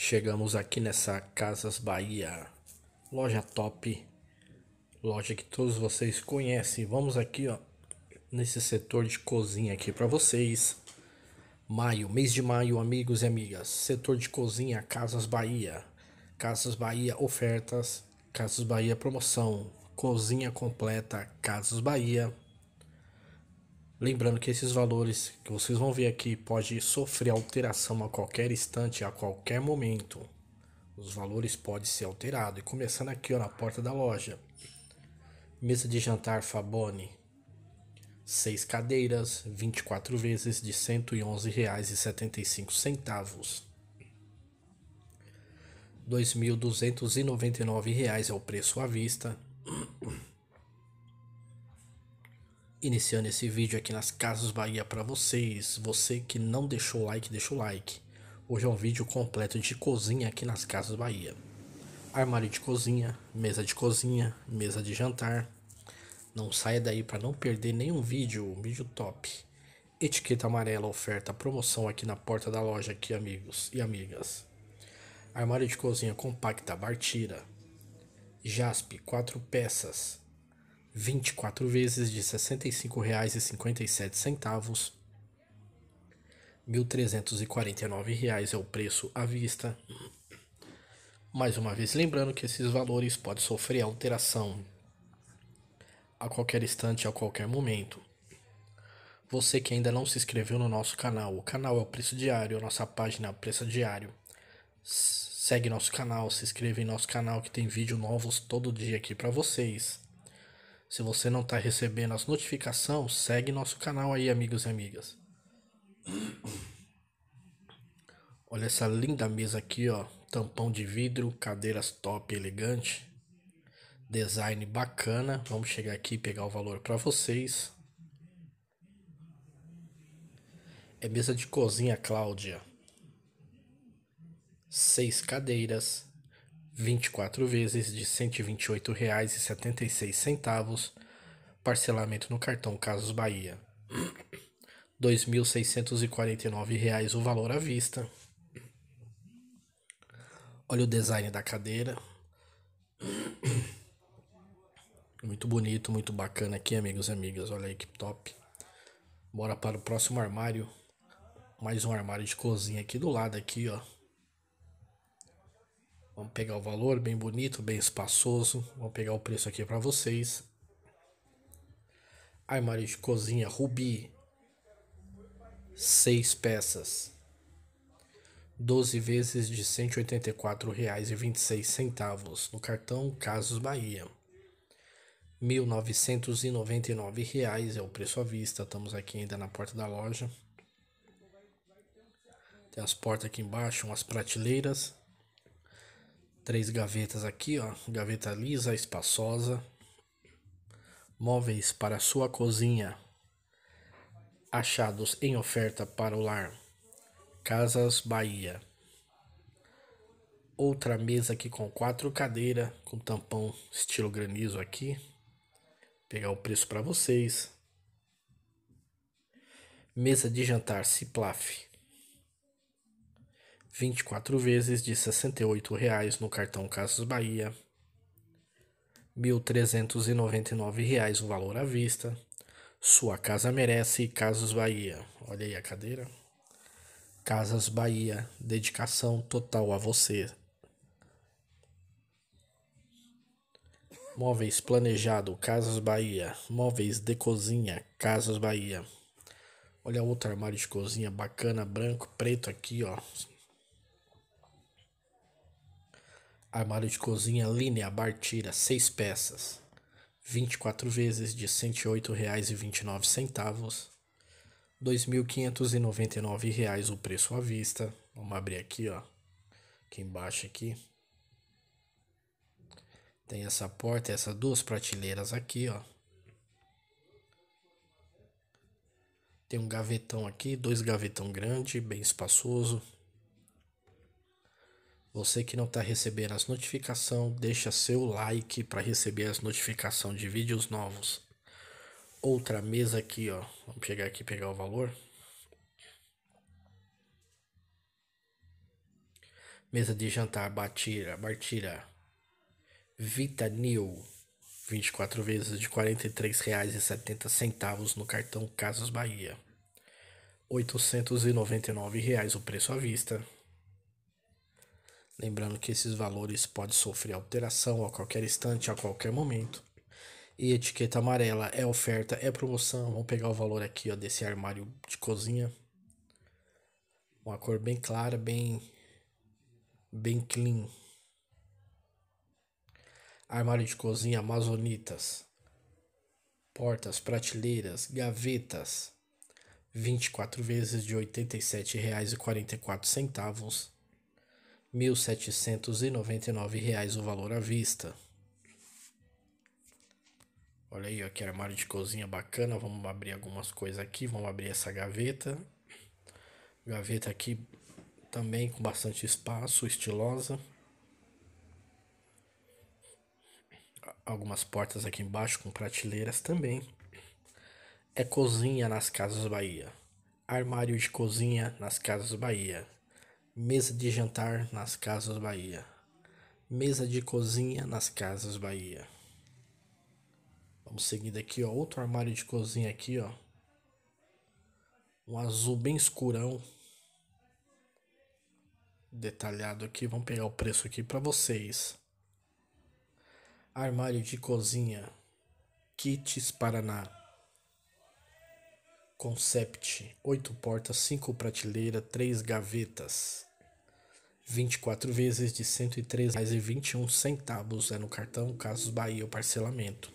Chegamos aqui nessa Casas Bahia, loja top, loja que todos vocês conhecem. Vamos aqui, ó, nesse setor de cozinha aqui para vocês. Maio, mês de maio, amigos e amigas. Setor de cozinha, Casas Bahia. Casas Bahia ofertas, Casas Bahia promoção, cozinha completa, Casas Bahia. Lembrando que esses valores que vocês vão ver aqui pode sofrer alteração a qualquer instante, a qualquer momento. Os valores podem ser alterados. E começando aqui ó, na porta da loja. Mesa de jantar Fabone. 6 cadeiras, 24 vezes de R$ 111,75. R$ 2.299 é o preço à vista. Iniciando esse vídeo aqui nas Casas Bahia para vocês, você que não deixou o like, deixa o like. Hoje é um vídeo completo de cozinha aqui nas Casas Bahia. Armário de cozinha, mesa de cozinha, mesa de jantar. Não saia daí para não perder nenhum vídeo, um vídeo top. Etiqueta amarela oferta promoção aqui na porta da loja aqui, amigos e amigas. Armário de cozinha compacta Bartira. Jaspe, 4 peças, 24 vezes de R$ 65,57. R$ 1.349 é o preço à vista. Mais uma vez, lembrando que esses valores podem sofrer alteração a qualquer instante, a qualquer momento. Você que ainda não se inscreveu no nosso canal, o canal é o Preço Diário, a nossa página é o Preço Diário. Segue nosso canal, se inscreva em nosso canal que tem vídeo novos todo dia aqui para vocês. Se você não está recebendo as notificações, segue nosso canal aí, amigos e amigas. Olha essa linda mesa aqui, ó. Tampão de vidro, cadeiras top, elegante. Design bacana. Vamos chegar aqui e pegar o valor para vocês. É mesa de cozinha, Cláudia. Seis cadeiras. 24 vezes de R$ 128,76, parcelamento no cartão Casas Bahia. R$ 2.649 o valor à vista. Olha o design da cadeira. Muito bonito, muito bacana aqui, amigos e amigas. Olha aí que top. Bora para o próximo armário. Mais um armário de cozinha aqui do lado aqui, ó. Vamos pegar o valor bem bonito, bem espaçoso. Vamos pegar o preço aqui para vocês. Armário de cozinha Rubi. 6 peças. 12 vezes de R$ 184,26 no cartão Casos Bahia. R$ 1.999 é o preço à vista. Estamos aqui ainda na porta da loja. Tem as portas aqui embaixo, umas prateleiras. Três gavetas aqui, ó, gaveta lisa, espaçosa. Móveis para sua cozinha, achados em oferta para o lar. Casas Bahia. Outra mesa aqui com quatro cadeiras, com tampão estilo granizo aqui. Vou pegar o preço para vocês. Mesa de jantar Ciplaf 24 vezes de R$ 68,00 no cartão Casas Bahia, R$ 1.399,00 o valor à vista. Sua casa merece Casas Bahia. Olha aí a cadeira. Casas Bahia, dedicação total a você. Móveis planejado, Casas Bahia. Móveis de cozinha, Casas Bahia. Olha outro armário de cozinha bacana, branco, preto aqui, ó. Armário de cozinha Linea Bartira, 6 peças, 24 vezes de R$ 108,29. R$ 2.599 o preço à vista. Vamos abrir aqui, ó. Aqui embaixo aqui. Tem essa porta, essas duas prateleiras aqui, ó. Tem um gavetão aqui, dois gavetão grande, bem espaçoso. Você que não está recebendo as notificações, deixa seu like para receber as notificações de vídeos novos. Outra mesa aqui, ó. Vamos chegar aqui e pegar o valor. Mesa de jantar, batira, batira. Vita New, 24 vezes de R$ 43,70 no cartão Casas Bahia. R$ 899 reais o preço à vista. Lembrando que esses valores podem sofrer alteração a qualquer instante, a qualquer momento. E etiqueta amarela é oferta, é promoção. Vamos pegar o valor aqui ó, desse armário de cozinha. Uma cor bem clara, bem, bem clean. Armário de cozinha Amazonitas. Portas, prateleiras, gavetas. 24 vezes de R$ 87,44 R$ 1.799 o valor à vista. Olha aí, ó, que armário de cozinha bacana. Vamos abrir algumas coisas aqui. Vamos abrir essa gaveta. Gaveta aqui também com bastante espaço, estilosa. Algumas portas aqui embaixo com prateleiras também. É cozinha nas Casas Bahia. Armário de cozinha nas Casas Bahia. Mesa de jantar nas Casas Bahia. Mesa de cozinha nas Casas Bahia. Vamos seguindo aqui, ó. Outro armário de cozinha aqui, ó. Um azul bem escurão. Detalhado aqui. Vamos pegar o preço aqui para vocês. Armário de cozinha. Kits Paraná. Concept. 8 portas, 5 prateleiras, 3 gavetas. 24 vezes de R$ 103,21 é no cartão Casos Bahia o parcelamento.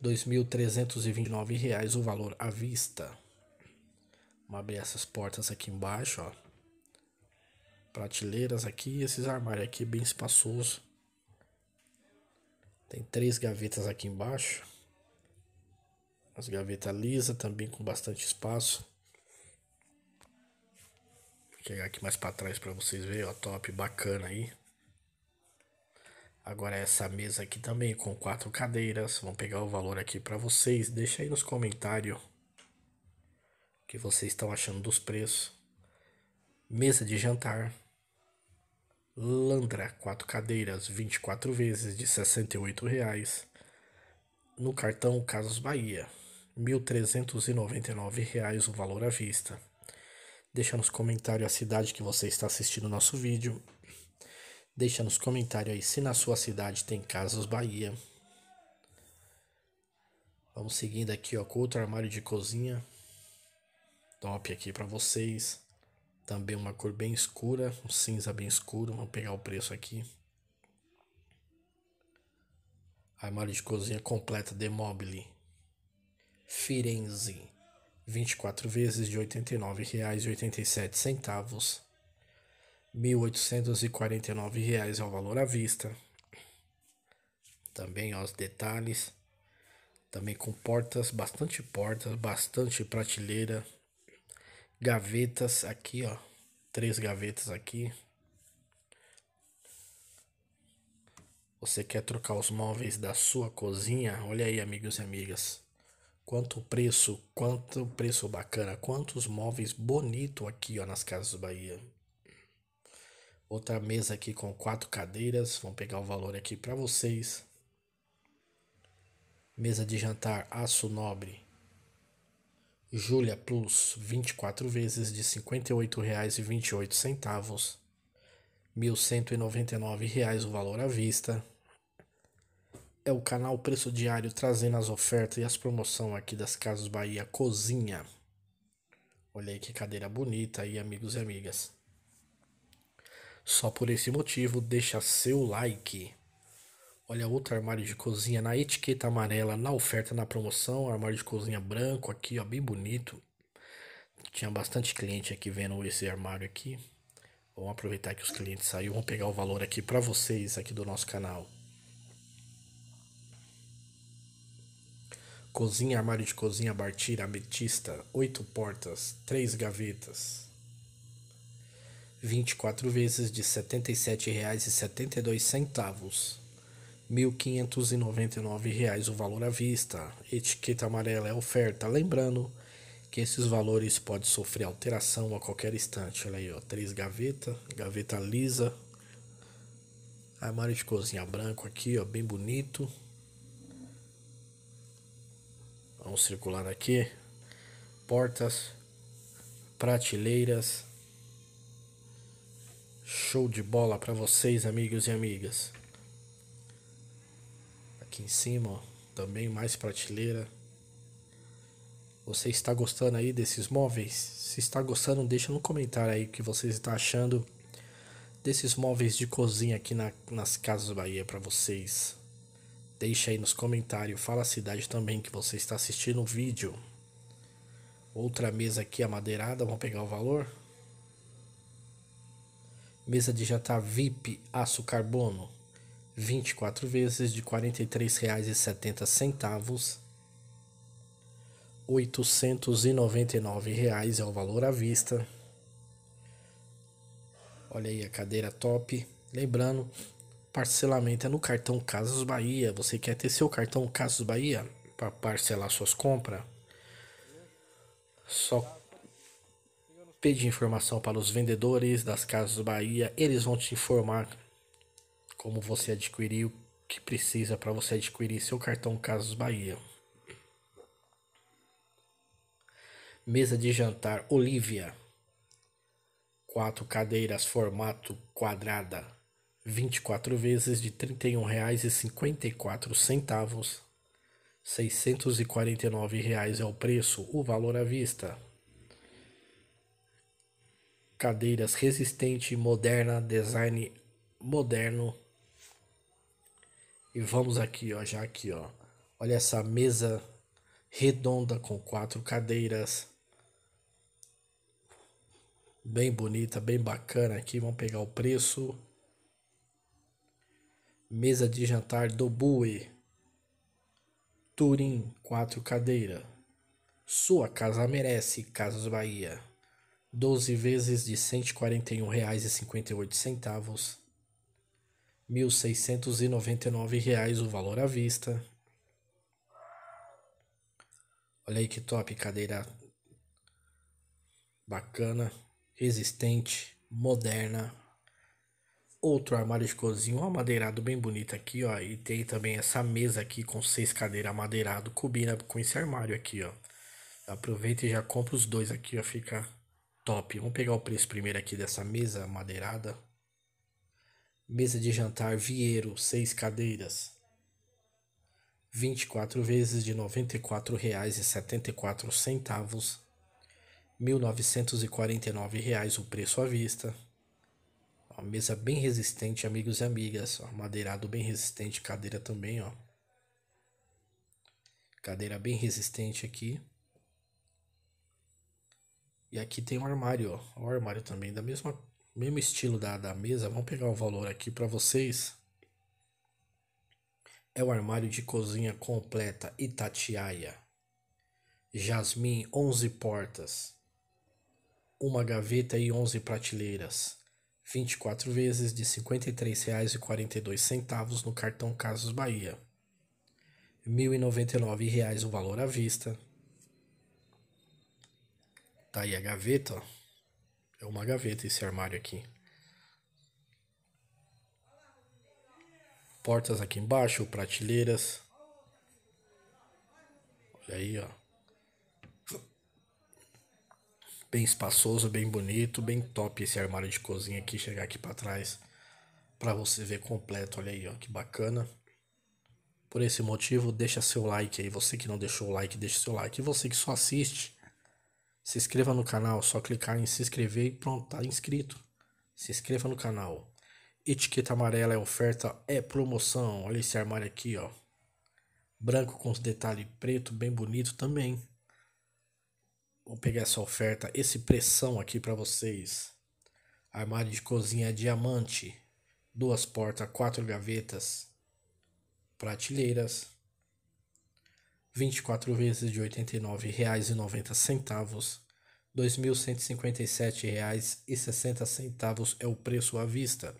R$ 2.329 o valor à vista. Vamos abrir essas portas aqui embaixo, ó. Prateleiras aqui e esses armários aqui bem espaçoso. Tem três gavetas aqui embaixo as gavetas lisa também com bastante espaço chegar aqui mais para trás para vocês verem, ó, top, bacana aí. Agora essa mesa aqui também com quatro cadeiras, vamos pegar o valor aqui para vocês. Deixa aí nos comentários o que vocês estão achando dos preços. Mesa de jantar. Landra, quatro cadeiras, 24 vezes de R$ reais. No cartão Casas Bahia, R$ 1.399 o valor à vista. Deixa nos comentários a cidade que você está assistindo o nosso vídeo. Deixa nos comentários aí se na sua cidade tem Casas Bahia. Vamos seguindo aqui ó, com outro armário de cozinha. Top aqui para vocês. Também uma cor bem escura, um cinza bem escuro. Vamos pegar o preço aqui. Armário de cozinha completa de mobile. Firenze. 24 vezes de R$ 89,87. R$ 1.849 ao valor à vista. Também aos detalhes. Também com portas, bastante portas, bastante prateleira. Gavetas aqui, ó. Três gavetas aqui. Você quer trocar os móveis da sua cozinha? Olha aí, amigos e amigas. Quanto preço, quanto preço bacana, quantos móveis bonito aqui ó, nas Casas Bahia. Outra mesa aqui com quatro cadeiras, vamos pegar o valor aqui para vocês. Mesa de jantar aço nobre. Júlia Plus 24 vezes de R$ 58,28, R$ 1.199 o valor à vista é o canal Preço Diário trazendo as ofertas e as promoções aqui das Casas Bahia Cozinha. Olha aí que cadeira bonita aí, amigos e amigas. Só por esse motivo, deixa seu like. Olha outro armário de cozinha na etiqueta amarela, na oferta, na promoção. Armário de cozinha branco aqui, ó, bem bonito. Tinha bastante cliente aqui vendo esse armário aqui. Vamos aproveitar que os clientes saíram, vamos pegar o valor aqui para vocês aqui do nosso canal. Cozinha, armário de cozinha, bartira, ametista, oito portas, três gavetas. 24 vezes de R$ 77,72. R$ 1.599 o valor à vista. Etiqueta amarela é oferta. Lembrando que esses valores podem sofrer alteração a qualquer instante. Olha aí, ó, três gavetas, gaveta lisa, armário de cozinha branco aqui, ó, bem bonito. Vamos circular aqui. Portas, prateleiras. Show de bola para vocês, amigos e amigas. Aqui em cima, ó, também mais prateleira. Você está gostando aí desses móveis? Se está gostando, deixa no comentário aí o que vocês estão achando desses móveis de cozinha aqui na, nas Casas Bahia para vocês. Deixa aí nos comentários, fala a cidade também que você está assistindo o vídeo. Outra mesa aqui, a madeirada, vamos pegar o valor. Mesa de jantar VIP, aço carbono, 24 vezes de R$ 43,70. R$ 899,00 é o valor à vista. Olha aí a cadeira top. Lembrando Parcelamento é no cartão Casas Bahia. Você quer ter seu cartão Casas Bahia para parcelar suas compras? Só pedir informação para os vendedores das Casas Bahia, eles vão te informar como você adquirir o que precisa para você adquirir seu cartão Casas Bahia. Mesa de jantar Olivia. Quatro cadeiras formato quadrada 24 vezes de R$ 31,54. R$ reais é o preço, o valor à vista. Cadeiras resistente, moderna, design moderno. E vamos aqui, ó, já aqui, ó. Olha essa mesa redonda com quatro cadeiras. Bem bonita, bem bacana aqui. Vamos pegar o preço. Mesa de jantar do Bue. Turim, quatro cadeira. Sua casa merece Casas Bahia. 12 vezes de R$ 141,58. R$ 1.699 o valor à vista. Olha aí que top, cadeira bacana, resistente, moderna, outro armário de cozinha, um amadeirado bem bonito aqui, ó. E tem também essa mesa aqui com seis cadeiras amadeirado, combina com esse armário aqui, ó. Aproveita e já compra os dois aqui, ó. Fica top. Vamos pegar o preço primeiro aqui dessa mesa madeirada. Mesa de jantar Vieiro, seis cadeiras. 24 vezes de R$ 94,74. R$ 1.949 o preço à vista. Uma mesa bem resistente, amigos e amigas. Ó. Madeirado bem resistente, cadeira também, ó. Cadeira bem resistente aqui. E aqui tem um armário, ó. O armário também, da mesma mesmo estilo da, da mesa. Vamos pegar o valor aqui para vocês. É o armário de cozinha completa Itatiaia. Jasmim, 11 portas. Uma gaveta e 11 prateleiras. 24 vezes de R$ 53,42 no cartão Casas Bahia. R$ 1.099 o valor à vista. Tá aí a gaveta, ó. É uma gaveta esse armário aqui. Portas aqui embaixo, prateleiras. Olha aí, ó. bem espaçoso, bem bonito, bem top esse armário de cozinha aqui, chegar aqui para trás para você ver completo, olha aí, ó, que bacana. Por esse motivo, deixa seu like aí, você que não deixou o like, deixa seu like. E você que só assiste, se inscreva no canal, só clicar em se inscrever e pronto, tá inscrito. Se inscreva no canal. Etiqueta amarela é oferta, é promoção. Olha esse armário aqui, ó. Branco com os detalhes preto, bem bonito também. Vou pegar essa oferta, esse pressão aqui para vocês. Armário de cozinha diamante, duas portas, quatro gavetas, prateleiras. 24 vezes de R$ 89,90. R$ 2.157,60 é o preço à vista.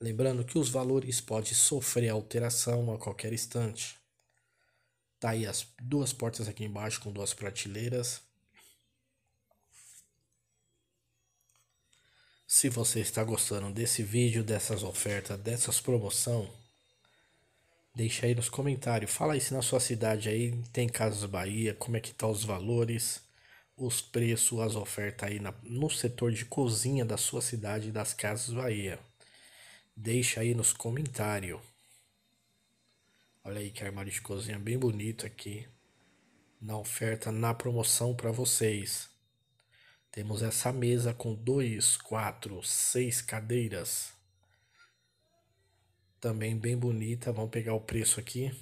Lembrando que os valores podem sofrer alteração a qualquer instante. Tá aí as duas portas aqui embaixo com duas prateleiras. Se você está gostando desse vídeo, dessas ofertas, dessas promoção, deixa aí nos comentários. Fala aí se na sua cidade aí tem Casas Bahia, como é que tá os valores, os preços, as ofertas aí na, no setor de cozinha da sua cidade das Casas Bahia. Deixa aí nos comentários. Olha aí que armário de cozinha bem bonito aqui. Na oferta, na promoção para vocês. Temos essa mesa com dois, quatro, seis cadeiras. Também bem bonita. Vamos pegar o preço aqui.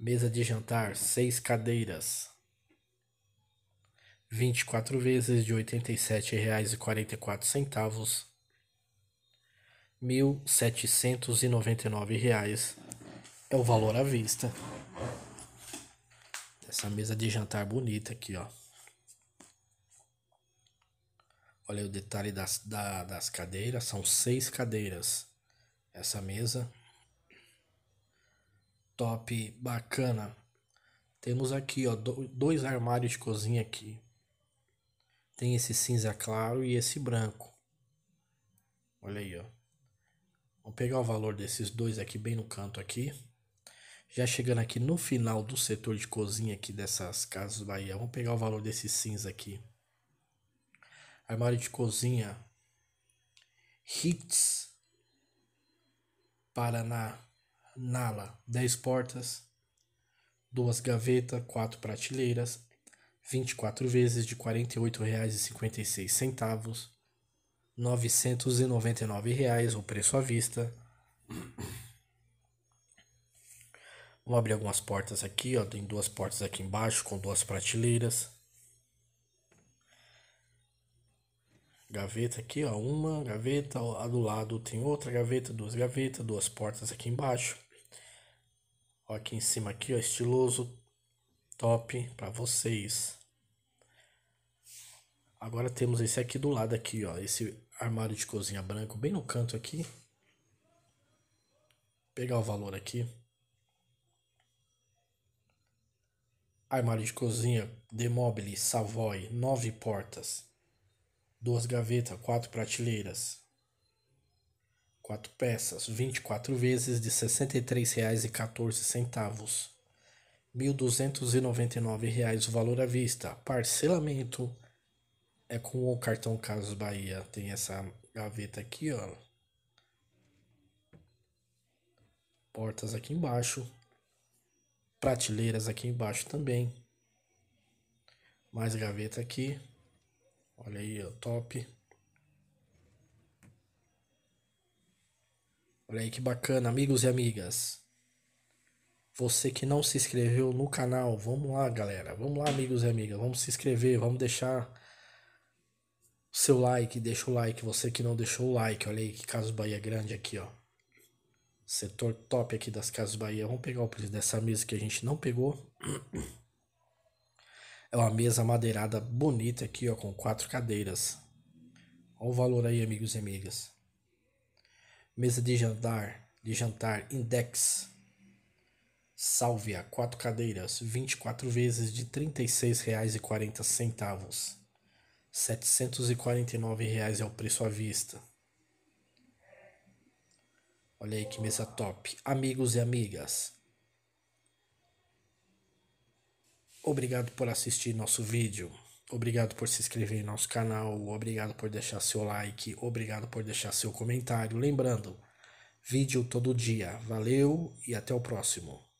Mesa de jantar, seis cadeiras. 24 vezes de R$ 87,44. R$ 1.799 é o valor à vista. Essa mesa de jantar bonita aqui, ó. Olha o detalhe das, da, das cadeiras. São seis cadeiras. Essa mesa. Top, bacana. Temos aqui, ó, dois armários de cozinha aqui. Tem esse cinza claro e esse branco. Olha aí, ó. Vou pegar o valor desses dois aqui bem no canto aqui. Já chegando aqui no final do setor de cozinha aqui dessas casas Bahia, vamos pegar o valor desse cinza aqui armário de cozinha, Hits, Paraná, Nala, 10 portas, duas gavetas, quatro prateleiras, 24 vezes de R$ 48,56, R$ reais o preço à vista. Vou abrir algumas portas aqui, ó, tem duas portas aqui embaixo com duas prateleiras. gaveta aqui, ó, uma gaveta, a do lado tem outra gaveta, duas gavetas, duas portas aqui embaixo. Ó, aqui em cima aqui, ó, estiloso, top para vocês. Agora temos esse aqui do lado aqui, ó, esse armário de cozinha branco bem no canto aqui. Vou pegar o valor aqui. Armário de cozinha Demobile Savoy, nove portas, duas gavetas, quatro prateleiras, quatro peças, 24 vezes de R$ 63,14. R$ 1.299 o valor à vista. Parcelamento é com o cartão Casas Bahia. Tem essa gaveta aqui, ó. Portas aqui embaixo. Prateleiras aqui embaixo também. Mais gaveta aqui. Olha aí, ó, top. Olha aí que bacana, amigos e amigas. Você que não se inscreveu no canal, vamos lá, galera. Vamos lá, amigos e amigas. Vamos se inscrever, vamos deixar o seu like, deixa o like. Você que não deixou o like, olha aí que Casas Bahia grande aqui, ó. Setor top aqui das Casas Bahia. Vamos pegar o preço dessa mesa que a gente não pegou. É uma mesa madeirada bonita aqui, ó, com quatro cadeiras. Olha o valor aí, amigos e amigas. Mesa de jantar, de jantar Index. Sálvia, quatro cadeiras, 24 vezes de R$ 36,40. R$ reais é o preço à vista. Olha aí que mesa top. Amigos e amigas, Obrigado por assistir nosso vídeo. Obrigado por se inscrever em nosso canal. Obrigado por deixar seu like. Obrigado por deixar seu comentário. Lembrando, vídeo todo dia. Valeu e até o próximo.